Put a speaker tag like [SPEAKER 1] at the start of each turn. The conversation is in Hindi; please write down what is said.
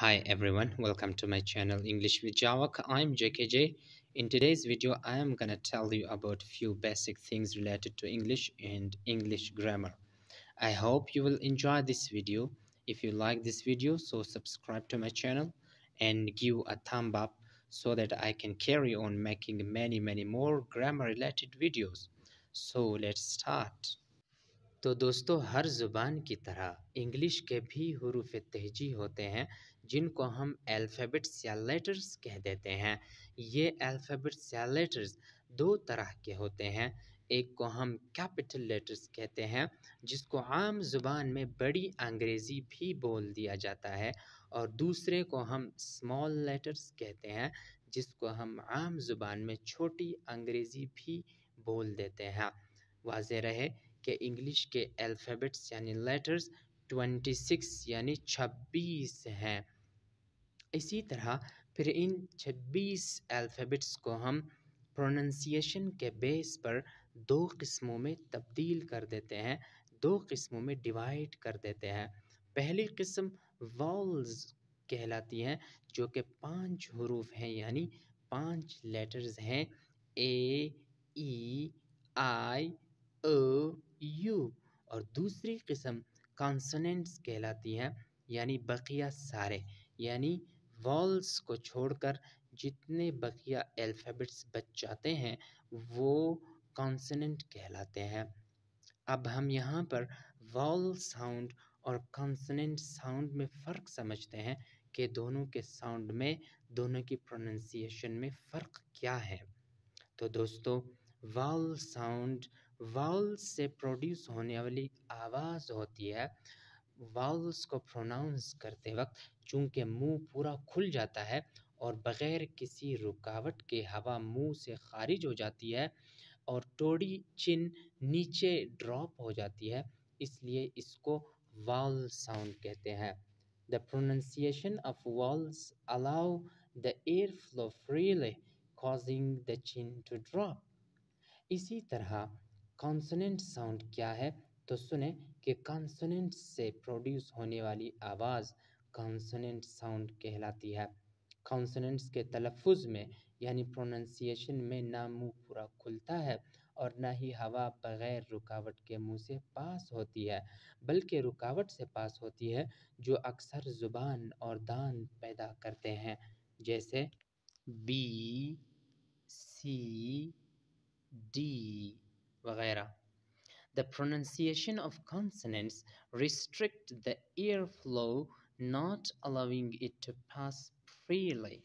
[SPEAKER 1] Hi everyone, welcome to my channel English with Jawak. I'm JKJ. In today's video, I am gonna tell you about few basic things related to English and English grammar. I hope you will enjoy this video. If you like this video, so subscribe to my channel and give a thumb up so that I can carry on making many many more grammar related videos. So let's start. तो दोस्तों हर ज़ुबान की तरह इंग्लिश के भी हरूफ तहजी होते हैं जिनको हम अल्फ़ाबेट्स या लेटर्स कह देते हैं ये अल्फ़ाबेट्स या लेटर्स दो तरह के होते हैं एक को हम कैपिटल लेटर्स कहते हैं जिसको आम ज़ुबान में बड़ी अंग्रेज़ी भी बोल दिया जाता है और दूसरे को हम स्मॉल लेटर्स कहते हैं जिसको हम आम ज़ुबान में छोटी अंग्रेज़ी भी बोल देते हैं वाज रहे के इंग्लिश के अल्फ़ाबेट्स यानी लेटर्स ट्वेंटी सिक्स यानी छब्बीस हैं इसी तरह फिर इन छब्बीस अल्फ़ाबेट्स को हम प्रोनंसिएशन के बेस पर दो किस्मों में तब्दील कर देते हैं दो किस्मों में डिवाइड कर देते हैं पहली किस्म वॉल्स कहलाती हैं जो कि पांच हरूफ हैं यानी पांच लेटर्स हैं ए ई आई ओ यू और दूसरी किस्म कॉन्सनेंट्स कहलाती हैं यानी बकिया सारे यानी वॉल्स को छोड़कर जितने बकिया अल्फ़ाबेट्स बच जाते हैं वो कॉन्सनेंट कहलाते हैं अब हम यहाँ पर वॉल साउंड और कॉन्सनेंट साउंड में फ़र्क समझते हैं कि दोनों के साउंड में दोनों की प्रोनंसिएशन में फ़र्क क्या है तो दोस्तों वॉल साउंड वाउल से प्रोड्यूस होने वाली आवाज़ होती है वाउल्स को प्रोनाउंस करते वक्त चूँकि मुंह पूरा खुल जाता है और बग़ैर किसी रुकावट के हवा मुंह से ख़ारिज हो जाती है और टोड़ी चिन नीचे ड्रॉप हो जाती है इसलिए इसको वाउल साउंड कहते हैं the pronunciation of vowels allow the air flow freely causing the chin to drop इसी तरह कॉन्सनेंट साउंड क्या है तो सुने कि कॉन्सनेंट से प्रोड्यूस होने वाली आवाज़ कॉन्सनेंट साउंड कहलाती है कॉन्सनेंट्स के तलफ़ में यानी प्रोनंसिएशन में ना मुंह पूरा खुलता है और ना ही हवा बग़ैर रुकावट के मुंह से पास होती है बल्कि रुकावट से पास होती है जो अक्सर ज़ुबान और दान पैदा करते हैं जैसे B C D وغيرها. The pronunciation of consonants restrict the air flow, not allowing it to pass freely.